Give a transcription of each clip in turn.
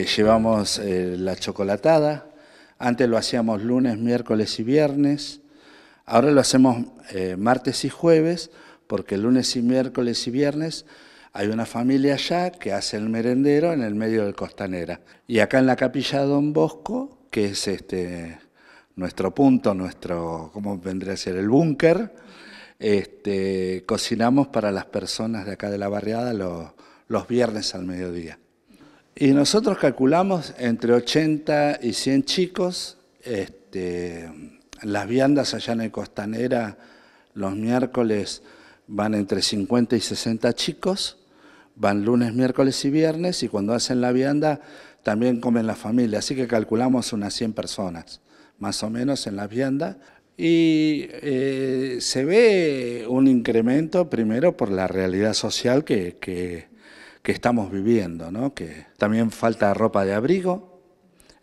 llevamos eh, la chocolatada, antes lo hacíamos lunes, miércoles y viernes, ahora lo hacemos eh, martes y jueves, porque lunes y miércoles y viernes hay una familia allá que hace el merendero en el medio del Costanera. Y acá en la capilla Don Bosco, que es este, nuestro punto, nuestro, ¿cómo vendría a ser? El búnker, este, cocinamos para las personas de acá de la barriada los viernes al mediodía. Y nosotros calculamos entre 80 y 100 chicos, este, las viandas allá en el Costanera los miércoles van entre 50 y 60 chicos, van lunes, miércoles y viernes y cuando hacen la vianda también comen la familia, así que calculamos unas 100 personas más o menos en la vianda y eh, se ve un incremento primero por la realidad social que que estamos viviendo, ¿no? que también falta ropa de abrigo,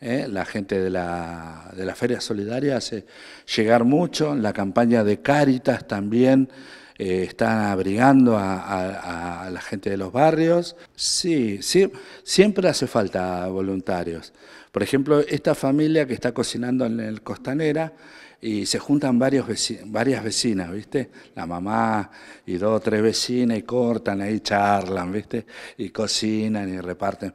¿eh? la gente de la, Feria Solidaria hace llegar mucho, la campaña de Cáritas también eh, está abrigando a, la gente de los barrios. Sí, sí, siempre hace falta voluntarios. Por ejemplo, esta familia que está cocinando en el Costanera y se juntan varios varias vecinas, ¿viste? La mamá y dos o tres vecinas y cortan ahí, charlan, ¿viste? Y cocinan y reparten.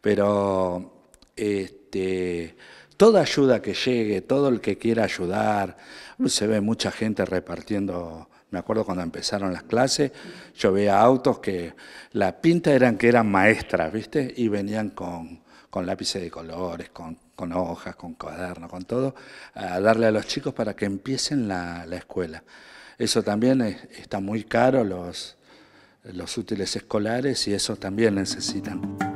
Pero este, toda ayuda que llegue, todo el que quiera ayudar, se ve mucha gente repartiendo me acuerdo cuando empezaron las clases, yo veía autos que la pinta eran que eran maestras, ¿viste? Y venían con, lápices de colores, con, hojas, con cuadernos, con todo, a darle a los chicos para que empiecen la, escuela. Eso también está muy caro, los, los útiles escolares, y eso también necesitan.